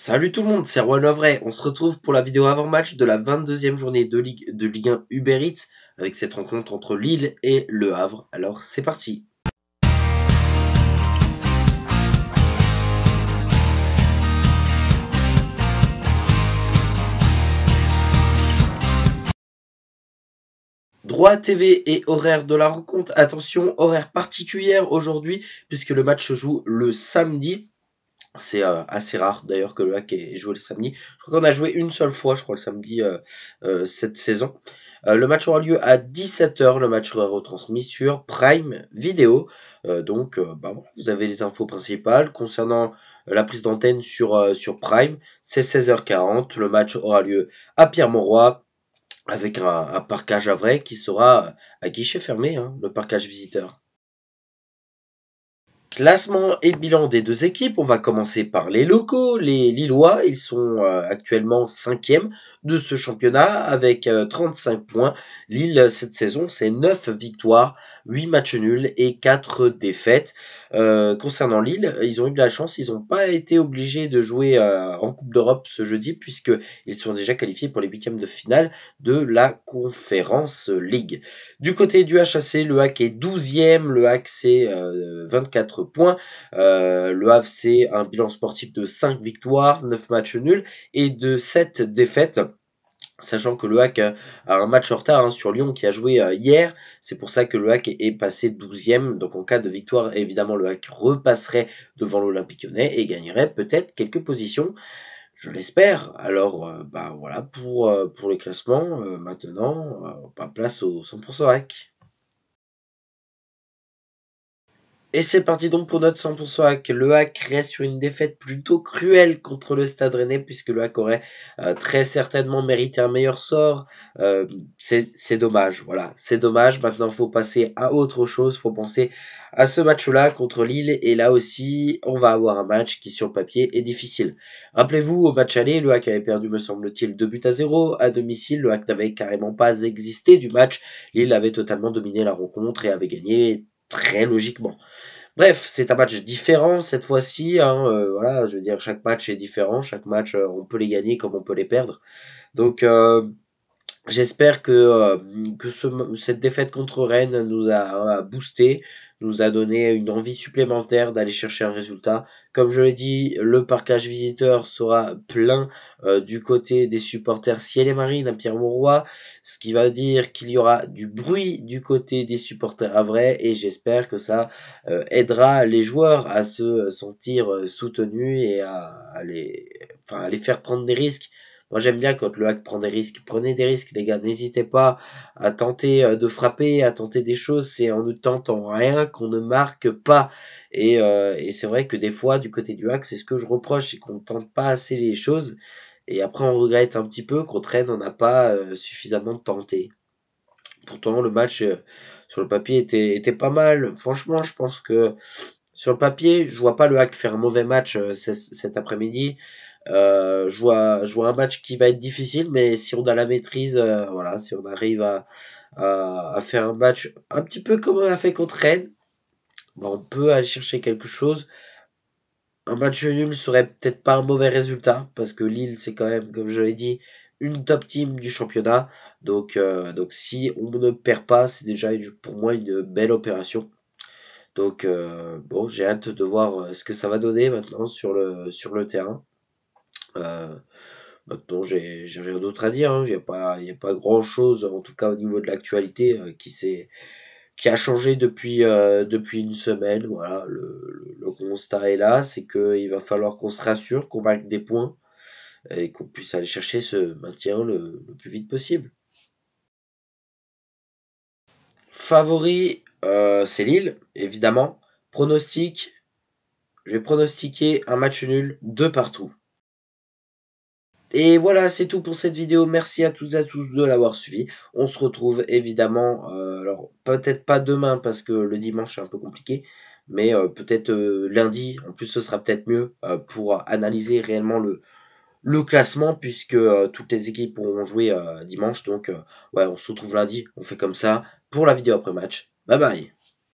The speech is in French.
Salut tout le monde, c'est Rouen Ovray. On se retrouve pour la vidéo avant-match de la 22e journée de Ligue, de Ligue 1 Uber Eats avec cette rencontre entre Lille et Le Havre. Alors c'est parti. Droit TV et horaire de la rencontre. Attention, horaire particulière aujourd'hui puisque le match se joue le samedi c'est euh, assez rare d'ailleurs que le hack ait joué le samedi. Je crois qu'on a joué une seule fois, je crois, le samedi euh, euh, cette saison. le match aura lieu à 17h. Le match sera retransmis sur Prime Video. donc, bah vous avez les infos principales concernant la prise d'antenne sur, sur Prime. C'est 16h40. Le match aura lieu à pierre Monroy avec un, un parcage à vrai qui sera à guichet fermé, hein, le parcage visiteur. Classement et bilan des deux équipes, on va commencer par les locaux, les Lillois, ils sont euh, actuellement cinquièmes de ce championnat avec 35 euh, points. Lille cette saison, c'est 9 victoires, 8 matchs nuls et 4 défaites. Euh, concernant Lille, ils ont eu de la chance, ils n'ont pas été obligés de jouer en Coupe d'Europe ce jeudi puisqu'ils sont déjà qualifiés pour les huitièmes de finale de la Conférence League. Du côté du HAC, le HAC est 12e, le HAC c'est 24 points points. Euh, le Havre, c'est un bilan sportif de 5 victoires, 9 matchs nuls et de 7 défaites. Sachant que le hack a un match en retard hein, sur Lyon qui a joué euh, hier, c'est pour ça que le hack est passé 12ème. Donc en cas de victoire, évidemment, le hack repasserait devant l'Olympique lyonnais et gagnerait peut-être quelques positions. Je l'espère. Alors, euh, bah, voilà pour, pour les classements. maintenant, pas bah, place au 100% hack. Et c'est parti donc pour notre 100% hack. Le hack reste sur une défaite plutôt cruelle contre le Stade Rennais puisque le hack aurait euh, très certainement mérité un meilleur sort. Euh, c'est dommage, voilà, c'est dommage. Maintenant, faut passer à autre chose, faut penser à ce match-là contre Lille et là aussi, on va avoir un match qui sur papier est difficile. Rappelez-vous, au match aller, le hack avait perdu, me semble-t-il, 2 buts à 0 à domicile. Le hack n'avait carrément pas existé du match. Lille avait totalement dominé la rencontre et avait gagné très logiquement. Bref, c'est un match différent cette fois-ci. Hein, euh, voilà, je veux dire, chaque match est différent. Chaque match, euh, on peut les gagner comme on peut les perdre. Donc, euh, J'espère que, euh, que cette défaite contre Rennes nous a, boosté, nous a donné une envie supplémentaire d'aller chercher un résultat. Comme je l'ai dit, le parcage visiteur sera plein euh, du côté des supporters Ciel et Marine à pierre ce qui va dire qu'il y aura du bruit du côté des supporters à vrai et j'espère que ça euh, aidera les joueurs à se sentir soutenus et à, enfin, à les faire prendre des risques moi, j'aime bien quand le hack prend des risques. Prenez des risques, les gars. N'hésitez pas à tenter euh, de frapper, à tenter des choses. C'est en ne tentant rien qu'on ne marque pas. Euh, et, c'est vrai que des fois, du côté du hack, c'est ce que je reproche, c'est qu'on ne tente pas assez les choses. Et après, on regrette un petit peu qu'on traîne, on n'a pas euh, suffisamment tenté. Pourtant, le match sur le papier était, pas mal. Franchement, je pense que sur le papier, je vois pas le hack faire un mauvais match cet après-midi. Euh, je, vois, je vois un match qui va être difficile, mais si on a la maîtrise, euh, voilà, si on arrive à, faire un match un petit peu comme on a fait contre Rennes, bah, on peut aller chercher quelque chose. Un match nul serait peut-être pas un mauvais résultat, parce que Lille, c'est quand même, comme je l'ai dit, une top team du championnat. Donc, euh, donc si on ne perd pas, c'est déjà pour moi une belle opération. Donc bon, j'ai hâte de voir ce que ça va donner maintenant sur le, sur le terrain. Euh, maintenant, j'ai rien d'autre à dire. Hein. Il n'y a pas, pas grand chose, en tout cas au niveau de l'actualité, euh, qui qui a changé depuis euh, depuis une semaine. Voilà, le, constat est là, c'est qu'il va falloir qu'on se rassure, qu'on marque des points et qu'on puisse aller chercher ce maintien le, plus vite possible. Favori, c'est Lille, évidemment. Pronostic, je vais pronostiquer un match nul de partout. Et voilà, c'est tout pour cette vidéo. Merci à toutes et à tous de l'avoir suivi. On se retrouve évidemment, euh, alors peut-être pas demain parce que le dimanche c'est un peu compliqué, mais euh, peut-être euh, lundi. En plus, ce sera peut-être mieux pour analyser réellement le, classement puisque toutes les équipes auront joué dimanche. Donc ouais, on se retrouve lundi. On fait comme ça pour la vidéo après match. Bye bye.